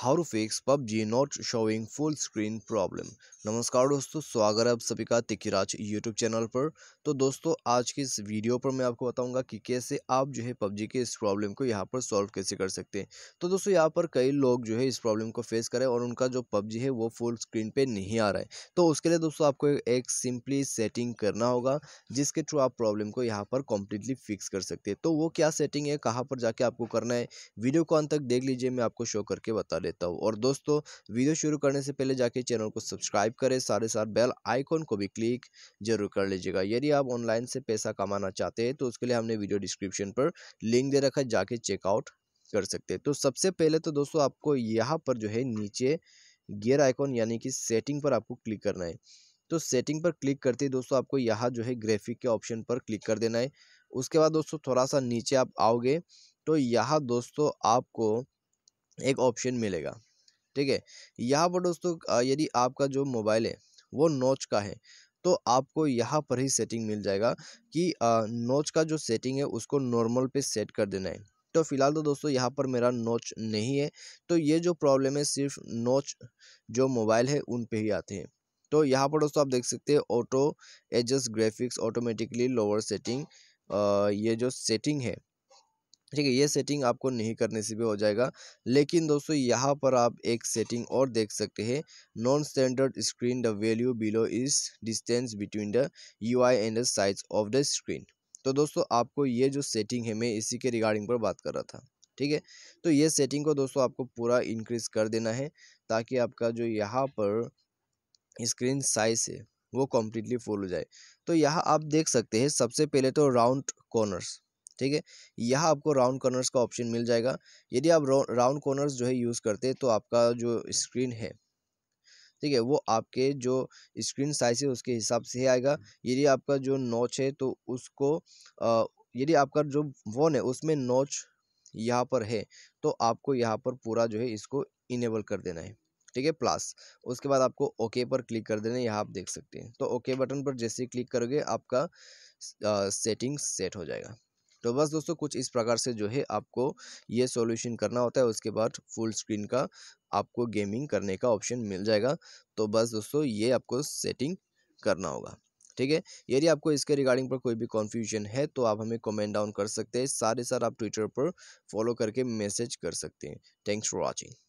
how to fix PUBG not showing full screen problem नमस्कार दोस्तों स्वागत है आप सभी का तिकीराज यूट्यूब चैनल पर तो दोस्तों आज की इस वीडियो पर मैं आपको बताऊंगा कि कैसे आप जो है पबजी के इस प्रॉब्लम को यहाँ पर सॉल्व कैसे कर सकते हैं तो दोस्तों यहाँ पर कई लोग जो है इस प्रॉब्लम को फेस करें और उनका जो पबजी है वो फुल स्क्रीन पर नहीं आ रहा है तो उसके लिए दोस्तों आपको एक सिंपली सेटिंग करना होगा जिसके थ्रू आप प्रॉब्लम को यहाँ पर कम्प्लीटली फिक्स कर सकते हैं तो वो क्या सेटिंग है कहाँ पर जाके आपको करना है वीडियो को अंत तक देख लीजिए मैं आपको शो करके बता लेता हूँ और दोस्तों वीडियो शुरू करने से पहले जाके चैनल को सब्सक्राइब करें सारे साथ बेल आइकॉन को भी क्लिक जरूर कर लीजिएगा यदि आप ऑनलाइन से पैसा कमाना चाहते हैं तो उसके लिए हमने वीडियो डिस्क्रिप्शन पर लिंक दे रखा है जाके चेकआउट कर सकते हैं तो सबसे पहले तो दोस्तों आपको यहाँ पर जो है नीचे गियर आइकॉन यानी कि सेटिंग पर आपको क्लिक करना है तो सेटिंग पर क्लिक करते ही दोस्तों आपको यहाँ जो है ग्राफिक के ऑप्शन पर क्लिक कर देना है उसके बाद दोस्तों थोड़ा सा नीचे आप आओगे तो यहाँ दोस्तों आपको एक ऑप्शन मिलेगा ठीक है यहाँ पर दोस्तों यदि आपका जो मोबाइल है वो नोच का है तो आपको यहाँ पर ही सेटिंग मिल जाएगा कि नोच का जो सेटिंग है उसको नॉर्मल पे सेट कर देना है तो फिलहाल तो दोस्तों यहाँ पर मेरा नोच नहीं है तो ये जो प्रॉब्लम है सिर्फ नोच जो मोबाइल है उन पे ही आते हैं तो यहाँ पर दोस्तों आप देख सकते हैं auto adjust graphics automatically lower setting ये जो सेटिंग है ठीक है ये सेटिंग आपको नहीं करने से भी हो जाएगा लेकिन दोस्तों यहाँ पर आप एक सेटिंग और देख सकते हैं non standard screen the value below is distance between the U I and the size of the screen तो दोस्तों आपको ये जो सेटिंग है मैं इसी के रिगार्डिंग पर बात कर रहा था ठीक है तो ये सेटिंग को दोस्तों आपको पूरा इंक्रीज़ कर देना है ताकि आपका जो यहाँ पर स्क्रीन साइज है वो कम्प्लीटली फुल हो जाए तो यहाँ आप देख सकते हैं सबसे पहले तो राउंड कॉर्नर्स ठीक है यह आपको राउंड कॉर्नर्स का ऑप्शन मिल जाएगा यदि आप राउंड कॉर्नर्स जो है यूज़ करते तो आपका जो स्क्रीन है ठीक है वो आपके जो स्क्रीन साइज है उसके हिसाब से ही आएगा यदि आपका जो नोच है तो उसको यदि आपका जो फ़ोन है उसमें नोच यहाँ पर है तो आपको यहाँ पर पूरा जो है इसको इनेबल कर देना है ठीक है प्लस उसके बाद आपको ओके पर क्लिक कर देना है यहाँ आप देख सकते हैं तो ओके बटन पर जैसे क्लिक करोगे आपका सेटिंग सेट हो जाएगा तो बस दोस्तों कुछ इस प्रकार से जो है आपको ये सॉल्यूशन करना होता है उसके बाद फुल स्क्रीन का आपको गेमिंग करने का ऑप्शन मिल जाएगा तो बस दोस्तों ये आपको सेटिंग करना होगा ठीक है यदि आपको इसके रिगार्डिंग पर कोई भी कॉन्फ्यूजन है तो आप हमें कमेंट डाउन कर सकते हैं सारे साथ आप ट्विटर पर फॉलो करके मैसेज कर सकते हैं थैंक्स फॉर वॉचिंग